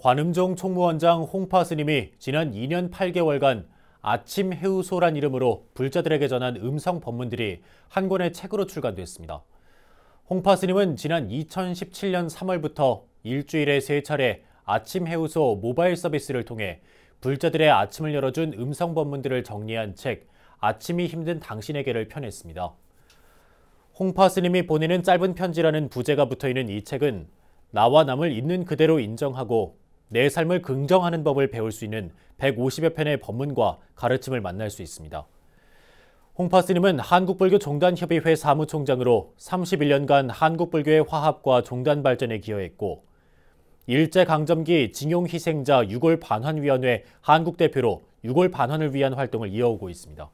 관음종 총무원장 홍파 스님이 지난 2년 8개월간 아침 해우소란 이름으로 불자들에게 전한 음성 법문들이 한 권의 책으로 출간됐습니다. 홍파 스님은 지난 2017년 3월부터 일주일에 세차례 아침 해우소 모바일 서비스를 통해 불자들의 아침을 열어준 음성 법문들을 정리한 책 아침이 힘든 당신에게를 펴냈습니다. 홍파 스님이 보내는 짧은 편지라는 부제가 붙어있는 이 책은 나와 남을 있는 그대로 인정하고 내 삶을 긍정하는 법을 배울 수 있는 150여 편의 법문과 가르침을 만날 수 있습니다. 홍파 스님은 한국불교 종단협의회 사무총장으로 31년간 한국불교의 화합과 종단 발전에 기여했고 일제강점기 징용희생자 유골반환위원회 한국대표로 유골반환을 위한 활동을 이어오고 있습니다.